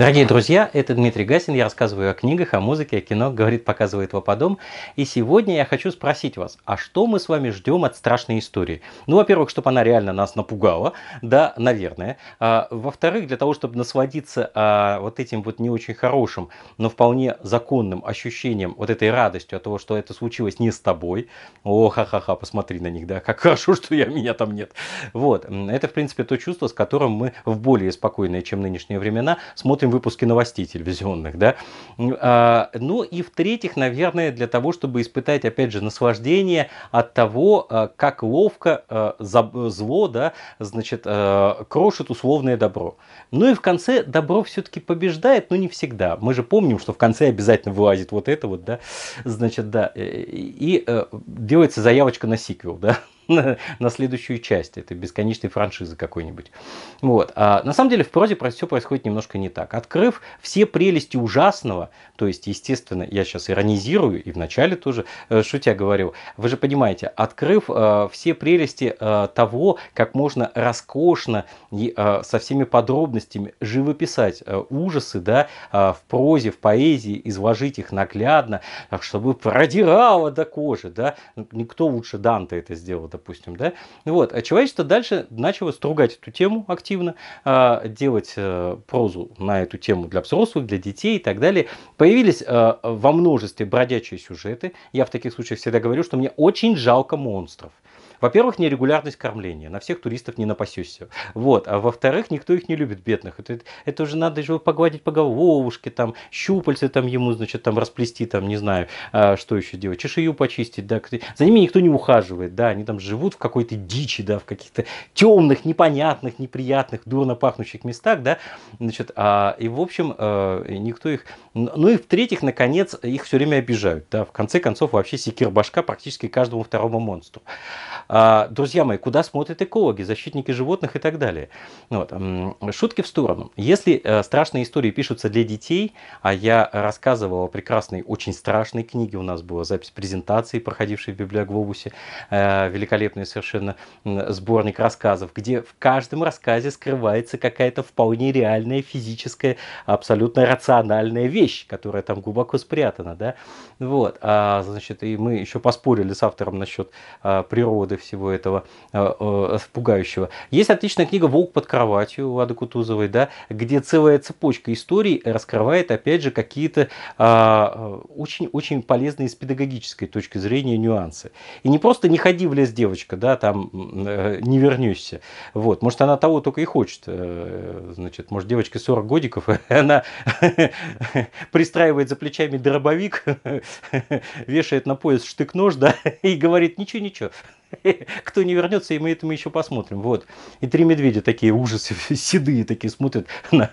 Дорогие друзья, это Дмитрий Гасин. Я рассказываю о книгах, о музыке, о кино, говорит, показывает Вападом. И сегодня я хочу спросить вас, а что мы с вами ждем от страшной истории? Ну, во-первых, чтобы она реально нас напугала, да, наверное. А, во-вторых, для того, чтобы насладиться а, вот этим вот не очень хорошим, но вполне законным ощущением, вот этой радостью от того, что это случилось не с тобой. О, ха-ха-ха, посмотри на них, да, как хорошо, что я, меня там нет. Вот, это, в принципе, то чувство, с которым мы в более спокойные, чем нынешние времена, смотрим следующем выпуске новостей телевизионных, да. А, ну и в-третьих, наверное, для того, чтобы испытать, опять же, наслаждение от того, а, как ловко а, зло, да, значит, а, крошит условное добро. Ну и в конце добро все-таки побеждает, но не всегда. Мы же помним, что в конце обязательно вылазит вот это вот, да, значит, да, э, и, и э, делается заявочка на сиквел, да на, на следующую часть этой бесконечной франшизы какой-нибудь. Вот. А на самом деле в прозе все происходит немножко не так. Открыв все прелести ужасного, то есть, естественно, я сейчас иронизирую и вначале тоже э, шутя говорил, вы же понимаете, открыв э, все прелести э, того, как можно роскошно и э, со всеми подробностями живописать э, ужасы, да, э, в прозе, в поэзии, изложить их наглядно, так чтобы продирало до кожи, да, никто лучше Данте это сделал, да, допустим, да. Вот. А человечество дальше начало стругать эту тему активно, а, делать э, прозу на эту тему для взрослых, для детей и так далее. Появились э, во множестве бродячие сюжеты. Я в таких случаях всегда говорю, что мне очень жалко монстров. Во-первых, нерегулярность кормления. На всех туристов не напасешься. Вот. А во-вторых, никто их не любит, бедных. Это, это уже надо же погладить по головушке, там, щупальцы там ему, значит, там расплести, там, не знаю, а, что еще делать. Чешую почистить, да. За ними никто не ухаживает, да. Они там живут в какой-то дичи, да, в каких-то темных, непонятных, неприятных, дурно пахнущих местах, да. Значит, а, и, в общем, а, никто их... Ну и, в-третьих, наконец, их все время обижают, да. В конце концов, вообще секир башка практически каждому второму монстру. А, друзья мои, куда смотрят экологи, защитники животных и так далее? Ну вот. Шутки в сторону. Если э, страшные истории пишутся для детей, а я рассказывал о прекрасной, очень страшной книге, у нас была запись презентации, проходившей в Библиоглобусе, э, великолепный совершенно сборник рассказов, где в каждом рассказе скрывается какая-то вполне реальная физическая, абсолютно рациональная вещь, которая там глубоко спрятана, да, вот, а, значит, и мы еще поспорили с автором насчет а, природы всего этого э, э, пугающего. Есть отличная книга «Волк под кроватью» Лады Кутузовой, да, где целая цепочка историй раскрывает, опять же, какие-то очень-очень а, э, полезные с педагогической точки зрения нюансы. И не просто «не ходи в лес, девочка», да, там «не вернешься». Вот. Может, она того только и хочет. Значит, может, девочка 40 годиков, и она пристраивает за плечами дробовик, вешает на пояс штык-нож, да, и говорит, ничего, ничего, Кто не вернется, и мы это мы еще посмотрим. Вот. И три медведя такие ужасы, седые такие смотрят на,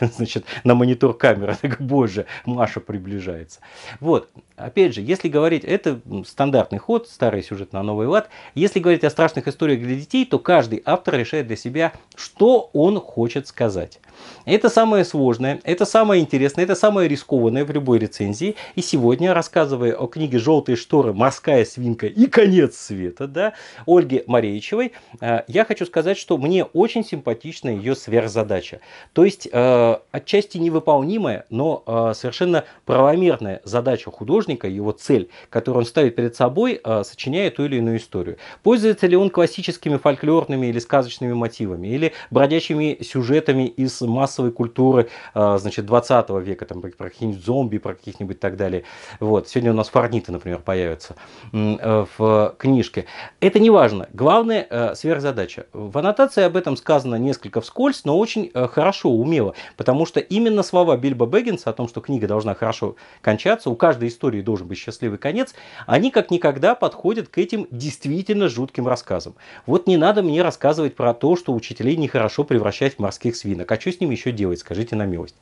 значит, на монитор камеры. Так, боже, Маша приближается. Вот. Опять же, если говорить, это стандартный ход, старый сюжет на новый лад. Если говорить о страшных историях для детей, то каждый автор решает для себя, что он хочет сказать. Это самое сложное, это самое интересное, это самое рискованное в любой рецензии. И сегодня, рассказывая о книге «Желтые шторы. Морская свинка и конец света», да, Ольге Маревичевой, э, я хочу сказать, что мне очень симпатична ее сверхзадача. То есть, э, отчасти невыполнимая, но э, совершенно правомерная задача художника, его цель, которую он ставит перед собой, сочиняя ту или иную историю. Пользуется ли он классическими фольклорными или сказочными мотивами, или бродячими сюжетами из массовой культуры, значит, 20 века, там, про каких-нибудь зомби, про каких-нибудь так далее. Вот. Сегодня у нас форниты, например, появятся в книжке. Это не важно. Главное э, сверхзадача. В аннотации об этом сказано несколько вскользь, но очень э, хорошо, умело. Потому что именно слова Бильбо Бэггинса о том, что книга должна хорошо кончаться, у каждой истории должен быть счастливый конец, они как никогда подходят к этим действительно жутким рассказам. Вот не надо мне рассказывать про то, что учителей нехорошо превращать в морских свинок. А что с ними еще делать, скажите на милость.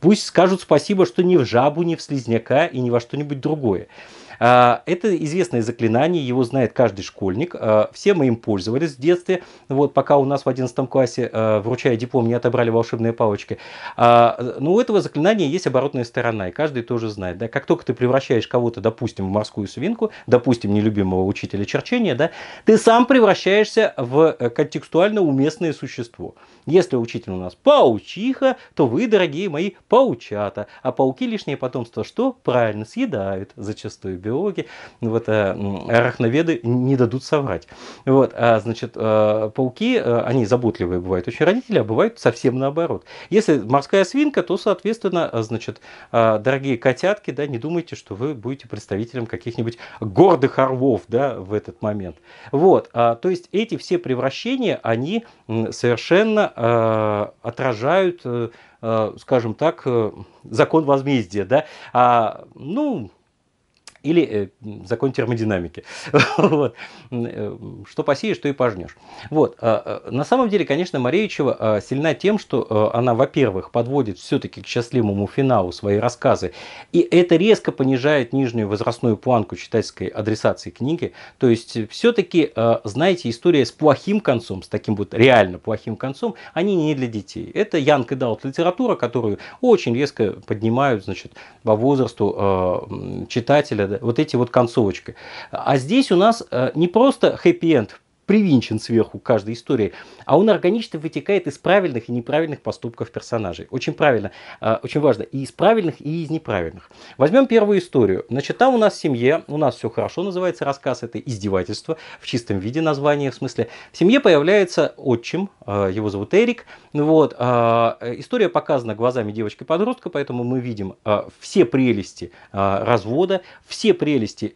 Пусть скажут спасибо, что не в жабу, не в слизняка и ни во что-нибудь другое. А, это известное заклинание, его знает каждый школьник. А, все мы им пользовались в детстве, вот, пока у нас в 11 классе, а, вручая диплом, не отобрали волшебные палочки. Но ну, у этого заклинания есть оборотная сторона, и каждый тоже знает. Да? Как только ты превращаешь кого-то, допустим, в морскую свинку, допустим, нелюбимого учителя черчения, да, ты сам превращаешься в э, контекстуально уместное существо. Если учитель у нас паучиха, то вы, дорогие мои, паучата. А пауки лишнее потомство что? Правильно, съедают зачастую биологи, ну, вот, э, арахноведы не дадут соврать. Вот, а, значит, э, пауки, э, они заботливые бывают очень родители, а бывают совсем наоборот. Если морская свинка, то, соответственно, значит, дорогие котятки, да, не думайте, что вы будете представителем каких-нибудь гордых орлов, да, в этот момент. Вот, а, то есть эти все превращения, они совершенно а, отражают, скажем так, закон возмездия, да, а, ну, или э, закон термодинамики. вот. Э, что посеешь, то и пожнешь. Вот. А, а, на самом деле, конечно, Маревичева а, сильна тем, что э, она, во-первых, подводит все-таки к счастливому финалу свои рассказы. И это резко понижает нижнюю возрастную планку читательской адресации книги. То есть, э, все-таки, знаете, история с плохим концом, с таким вот реально плохим концом, они не для детей. Это Янг и Даут литература, которую очень резко поднимают значит, по возрасту читателя вот эти вот концовочки. А здесь у нас э, не просто хэппи-энд привинчен сверху к каждой истории, а он органично вытекает из правильных и неправильных поступков персонажей. Очень правильно, а, очень важно, и из правильных, и из неправильных. Возьмем первую историю. Значит, там у нас в семье, у нас все хорошо называется рассказ, это издевательство в чистом виде названия, в смысле. В семье появляется отчим, а, его зовут Эрик. Вот, а, история показана глазами девочки-подростка, поэтому мы видим все прелести развода, все прелести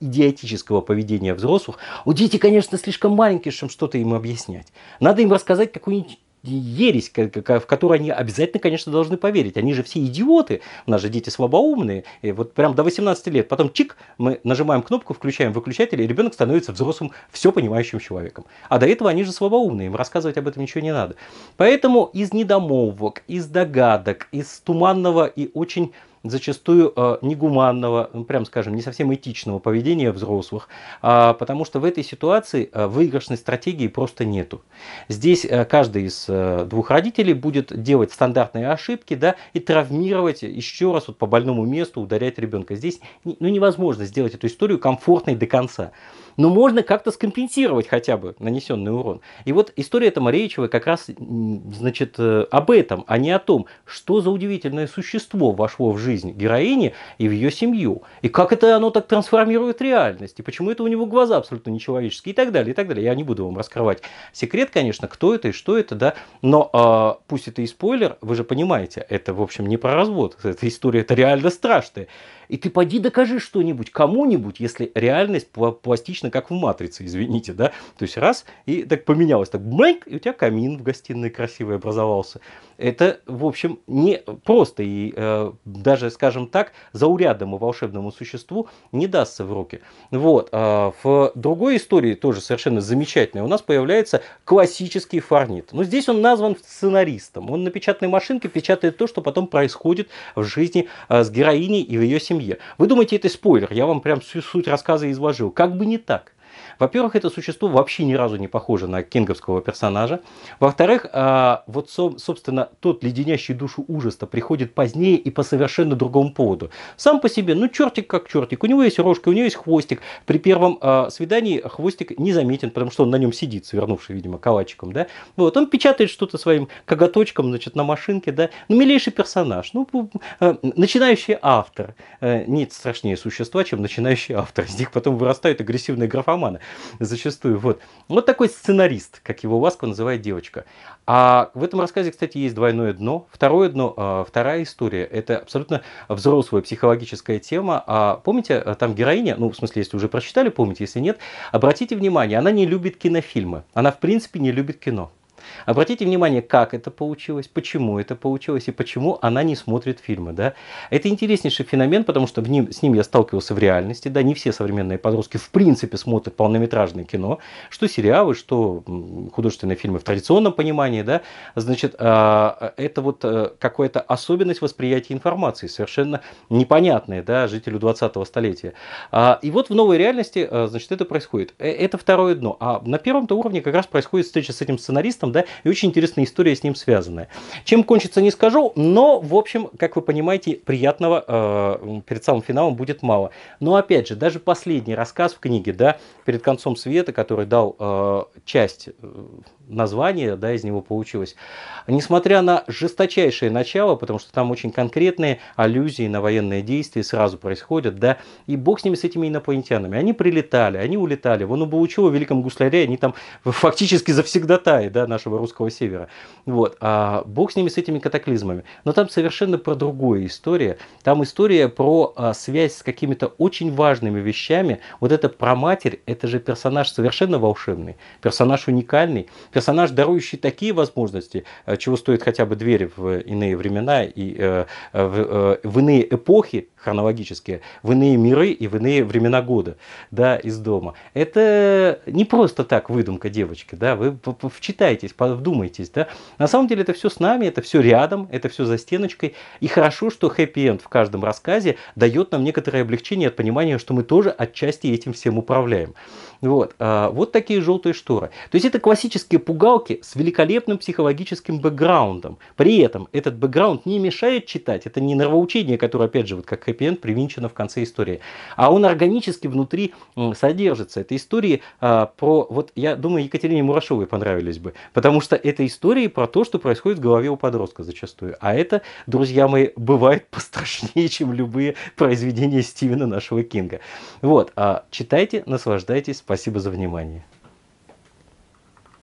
идиотического поведения взрослых. У дети, конечно, слишком слишком маленькие, чтобы что-то им объяснять. Надо им рассказать какую-нибудь ересь, в которую они обязательно, конечно, должны поверить. Они же все идиоты, у нас же дети слабоумные. И вот прям до 18 лет, потом чик, мы нажимаем кнопку, включаем выключатель, и ребенок становится взрослым, все понимающим человеком. А до этого они же слабоумные, им рассказывать об этом ничего не надо. Поэтому из недомолвок, из догадок, из туманного и очень зачастую э, негуманного, ну, прям скажем, не совсем этичного поведения взрослых, а, потому что в этой ситуации э, выигрышной стратегии просто нету. Здесь э, каждый из двух родителей будет делать стандартные ошибки, да, и травмировать еще раз вот по больному месту, ударять ребенка. Здесь ну, невозможно сделать эту историю комфортной до конца но можно как-то скомпенсировать хотя бы нанесенный урон. И вот история Тамаревичева как раз значит, э, об этом, а не о том, что за удивительное существо вошло в жизнь героини и в ее семью. И как это оно так трансформирует реальность, и почему это у него глаза абсолютно нечеловеческие, и так далее, и так далее. Я не буду вам раскрывать секрет, конечно, кто это и что это, да, но э, пусть это и спойлер, вы же понимаете, это, в общем, не про развод, эта история, это реально страшная. И ты поди докажи что-нибудь кому-нибудь, если реальность пластично точно как в «Матрице», извините, да? То есть раз, и так поменялось, так бэнк, и у тебя камин в гостиной красивый образовался. Это, в общем, не просто и э, даже, скажем так, заурядному волшебному существу не дастся в руки. Вот. Э, в другой истории, тоже совершенно замечательной, у нас появляется классический фарнит. Но здесь он назван сценаристом. Он на печатной машинке печатает то, что потом происходит в жизни э, с героиней и в ее семье. Вы думаете, это спойлер? Я вам прям всю суть рассказа изложил. Как бы не так. Во-первых, это существо вообще ни разу не похоже на кинговского персонажа. Во-вторых, а, вот, собственно, тот леденящий душу ужаса приходит позднее и по совершенно другому поводу. Сам по себе, ну, чертик как чертик. У него есть рожка, у него есть хвостик. При первом а, свидании хвостик не заметен, потому что он на нем сидит, свернувший, видимо, калачиком, да. Вот, он печатает что-то своим коготочком, значит, на машинке, да. Ну, милейший персонаж, ну, а, начинающий автор. Э, нет страшнее существа, чем начинающий автор. Из них потом вырастают агрессивные графоманы зачастую. Вот. вот такой сценарист, как его ласково называет девочка. А в этом рассказе, кстати, есть двойное дно. Второе дно, а, вторая история, это абсолютно взрослая психологическая тема. А помните, а, там героиня, ну, в смысле, если уже прочитали, помните, если нет, обратите внимание, она не любит кинофильмы. Она, в принципе, не любит кино. Обратите внимание, как это получилось, почему это получилось и почему она не смотрит фильмы. Да? Это интереснейший феномен, потому что в ним, с ним я сталкивался в реальности. Да, не все современные подростки в принципе смотрят полнометражное кино, что сериалы, что художественные фильмы в традиционном понимании. Да? Значит, а, это вот э, какая-то особенность восприятия информации, совершенно непонятная да, жителю 20-го столетия. А, и вот в новой реальности э, значит, это происходит. Э, это второе дно. А на первом-то уровне как раз происходит встреча с этим сценаристом, да, и очень интересная история с ним связанная. Чем кончится, не скажу, но, в общем, как вы понимаете, приятного э, перед самым финалом будет мало. Но, опять же, даже последний рассказ в книге, да, перед концом света, который дал э, часть э, названия, да, из него получилось, несмотря на жесточайшее начало, потому что там очень конкретные аллюзии на военные действия сразу происходят, да, и бог с ними, с этими инопланетянами. Они прилетали, они улетали. Вон у Булучева в Великом Гусляре, они там фактически завсегдатаи, да, наши нашего русского севера. Вот. А бог с ними, с этими катаклизмами. Но там совершенно про другую история. Там история про а, связь с какими-то очень важными вещами. Вот это про матерь, это же персонаж совершенно волшебный, персонаж уникальный, персонаж, дарующий такие возможности, а, чего стоит хотя бы двери в иные времена и э, в, э, в иные эпохи хронологические, в иные миры и в иные времена года, да, из дома. Это не просто так выдумка девочки, да, вы вчитайте задумайтесь, вдумайтесь, да. На самом деле это все с нами, это все рядом, это все за стеночкой. И хорошо, что хэппи-энд в каждом рассказе дает нам некоторое облегчение от понимания, что мы тоже отчасти этим всем управляем. Вот, а, вот такие желтые шторы. То есть это классические пугалки с великолепным психологическим бэкграундом. При этом этот бэкграунд не мешает читать, это не нравоучение, которое, опять же, вот как хэппи-энд привинчено в конце истории, а он органически внутри содержится. Это истории а, про, вот я думаю, Екатерине Мурашовой понравились бы, Потому что это истории про то, что происходит в голове у подростка зачастую. А это, друзья мои, бывает пострашнее, чем любые произведения Стивена нашего Кинга. Вот, а читайте, наслаждайтесь. Спасибо за внимание.